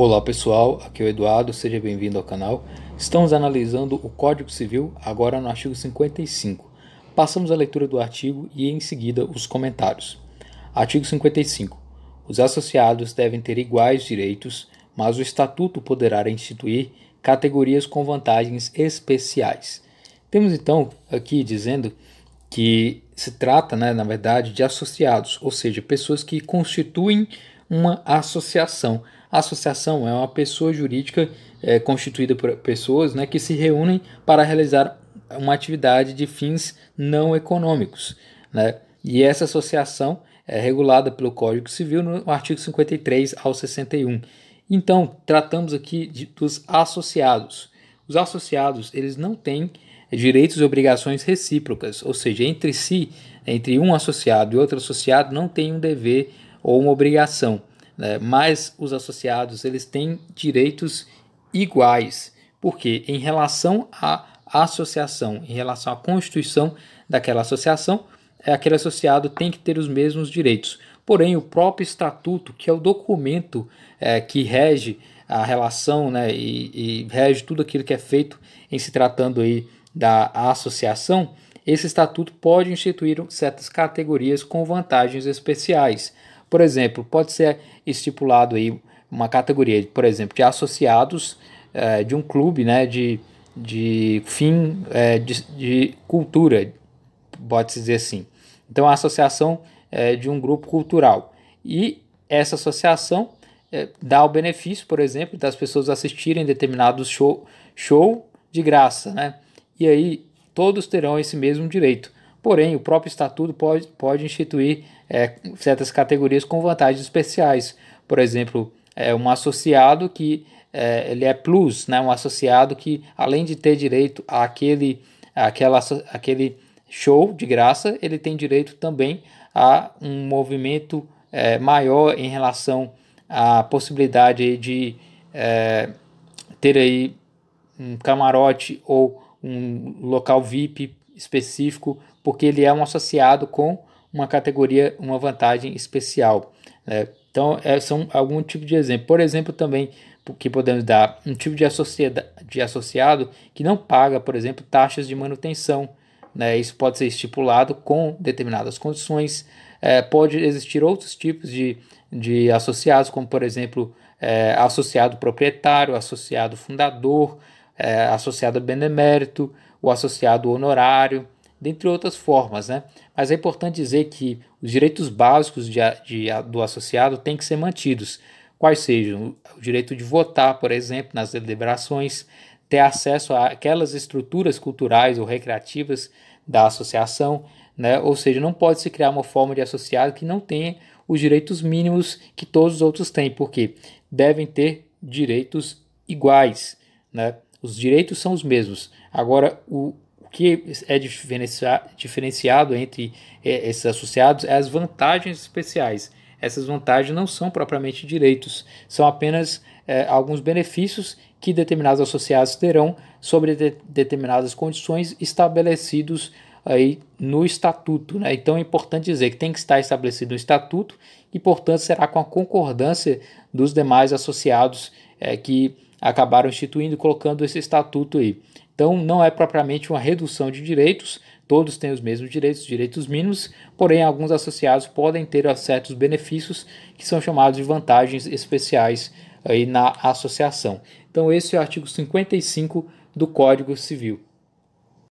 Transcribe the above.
Olá pessoal, aqui é o Eduardo, seja bem-vindo ao canal. Estamos analisando o Código Civil agora no artigo 55. Passamos a leitura do artigo e em seguida os comentários. Artigo 55. Os associados devem ter iguais direitos, mas o estatuto poderá instituir categorias com vantagens especiais. Temos então aqui dizendo que se trata, né, na verdade, de associados, ou seja, pessoas que constituem uma associação. associação é uma pessoa jurídica é, constituída por pessoas né, que se reúnem para realizar uma atividade de fins não econômicos. Né? E essa associação é regulada pelo Código Civil no artigo 53 ao 61. Então, tratamos aqui de, dos associados. Os associados, eles não têm direitos e obrigações recíprocas, ou seja, entre si, entre um associado e outro associado, não tem um dever ou uma obrigação, né? mas os associados eles têm direitos iguais, porque em relação à associação, em relação à constituição daquela associação, é aquele associado tem que ter os mesmos direitos. Porém, o próprio estatuto, que é o documento é, que rege a relação né, e, e rege tudo aquilo que é feito em se tratando aí da associação, esse estatuto pode instituir certas categorias com vantagens especiais, por exemplo, pode ser estipulado aí uma categoria, por exemplo, de associados é, de um clube né, de, de fim é, de, de, cultura, pode-se dizer assim. Então, a associação é, de um grupo cultural. E essa associação dá o benefício, por exemplo, das pessoas assistirem determinados show, show de graça. Né? E aí, todos terão esse mesmo direito. Porém, o próprio estatuto pode, pode instituir é, certas categorias com vantagens especiais. Por exemplo, é, um associado que é, ele é plus, né? um associado que, além de ter direito àquele, àquela, àquele show de graça, ele tem direito também a um movimento é, maior em relação à possibilidade de é, ter aí um camarote ou um local VIP específico, porque ele é um associado com uma categoria, uma vantagem especial. Né? Então, é, são algum tipo de exemplo. Por exemplo, também que podemos dar um tipo de, de associado que não paga, por exemplo, taxas de manutenção. Né? Isso pode ser estipulado com determinadas condições. É, pode existir outros tipos de, de associados, como, por exemplo, é, associado proprietário, associado fundador, é, associado a benemérito, o associado honorário, dentre outras formas. Né? Mas é importante dizer que os direitos básicos de, de, do associado têm que ser mantidos, quais sejam o direito de votar, por exemplo, nas deliberações, ter acesso àquelas estruturas culturais ou recreativas da associação, né? ou seja, não pode se criar uma forma de associado que não tenha os direitos mínimos que todos os outros têm, porque devem ter direitos iguais. Né? Os direitos são os mesmos. Agora, o, que é diferenciado entre é, esses associados é as vantagens especiais. Essas vantagens não são propriamente direitos, são apenas é, alguns benefícios que determinados associados terão sobre de, determinadas condições estabelecidos aí no estatuto. Né? Então é importante dizer que tem que estar estabelecido no estatuto e, portanto, será com a concordância dos demais associados é, que acabaram instituindo e colocando esse estatuto aí. Então, não é propriamente uma redução de direitos, todos têm os mesmos direitos, direitos mínimos, porém, alguns associados podem ter certos benefícios que são chamados de vantagens especiais aí na associação. Então, esse é o artigo 55 do Código Civil.